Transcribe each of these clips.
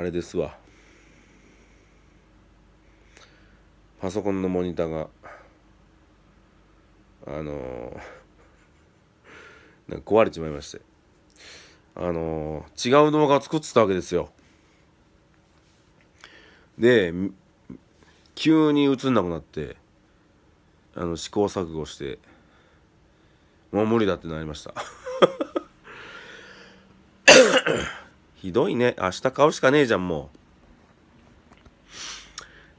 あれですわパソコンのモニターがあのー、なんか壊れちまいましてあのー、違う動画を作ってたわけですよで急に映んなくなってあの試行錯誤してもう無理だってなりました ひどいね。明日買うしかねえじゃん、もう。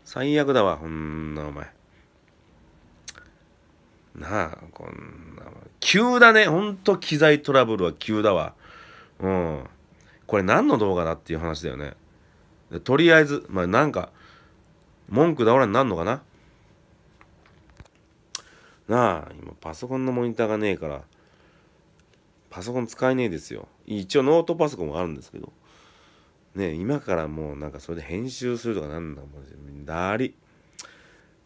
最悪だわ、ほんな、お前。なあ、こんな。急だね。ほんと、機材トラブルは急だわ。うん。これ何の動画だっていう話だよね。とりあえず、まあ、なんか、文句だおらになんのかななあ、今パソコンのモニターがねえから、パソコン使えねえですよ一応ノートパソコンもあるんですけどね今からもうなんかそれで編集するとかなんだもんだり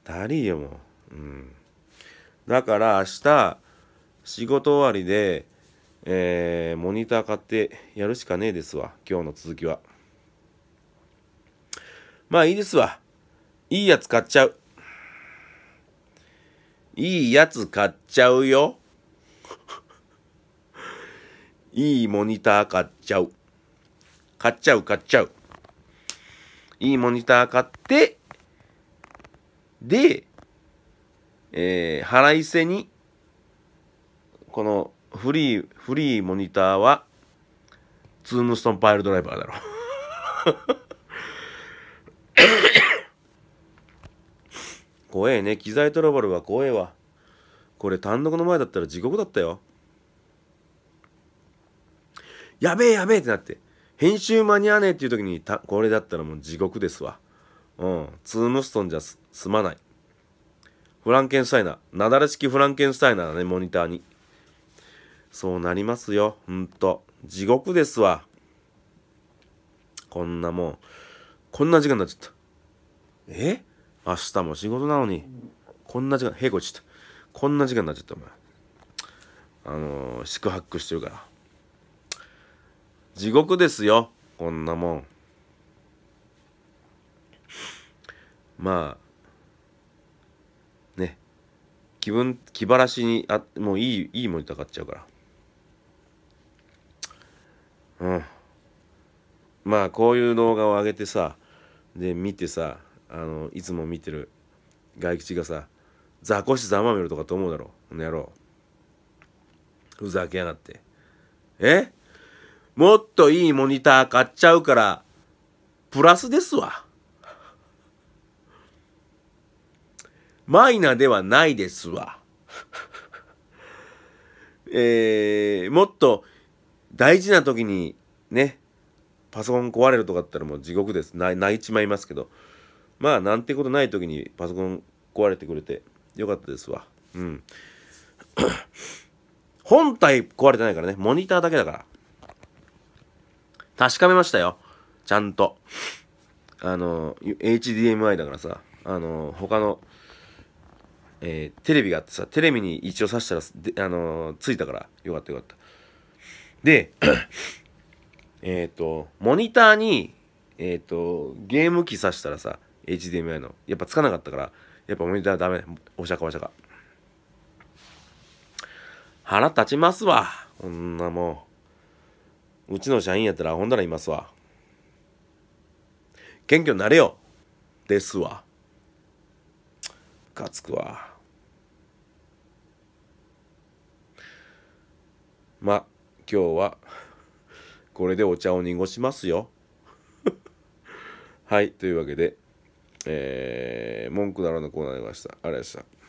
だりよもううんだから明日仕事終わりでえー、モニター買ってやるしかねえですわ今日の続きはまあいいですわいいやつ買っちゃういいやつ買っちゃうよいいモニター買っちゃう。買っちゃう、買っちゃう。いいモニター買って、で、えー、腹いせに、このフリー、フリーモニターは、ツームストンパイルドライバーだろ。怖えね。機材トラブルは怖えわ。これ単独の前だったら地獄だったよ。やべえやべえってなって、編集間に合わねえっていう時にた、これだったらもう地獄ですわ。うん。ツームストンじゃすまない。フランケンシュタイナー。なだれ式フランケンシュタイナーだね、モニターに。そうなりますよ。ほんと。地獄ですわ。こんなもん。こんな時間になっちゃった。え明日も仕事なのに。こんな時間、へいこちった。こんな時間になっちゃった、お前。あのー、四苦八苦してるから。地獄ですよこんなもんまあね気分気晴らしにあもういいいいモニター買っちゃうからうんまあこういう動画を上げてさで見てさあのいつも見てる外吉がさ「ザコシざまめる」とかと思うだろこの野郎ふざけやがってえっもっといいモニター買っちゃうから、プラスですわ。マイナではないですわ。えー、もっと大事な時にね、パソコン壊れるとかだったらもう地獄です。泣いちまいますけど。まあ、なんてことない時にパソコン壊れてくれてよかったですわ。うん。本体壊れてないからね、モニターだけだから。確かめましたよ。ちゃんと。あの、HDMI だからさ、あの、他の、えー、テレビがあってさ、テレビに一応挿したら、あの、ついたから、よかったよかった。で、えっ、と、モニターに、えっ、ー、と、ゲーム機挿したらさ、HDMI の、やっぱつかなかったから、やっぱモニターダメ、おしゃかおしゃか。腹立ちますわ、こんなもう。うちの社員やったらほんだらいますわ。謙虚になれよですわ。かつくわ。ま、今日はこれでお茶を濁しますよ。はい、というわけで、えー、文句ならぬコーナーでました。ありがとうございました。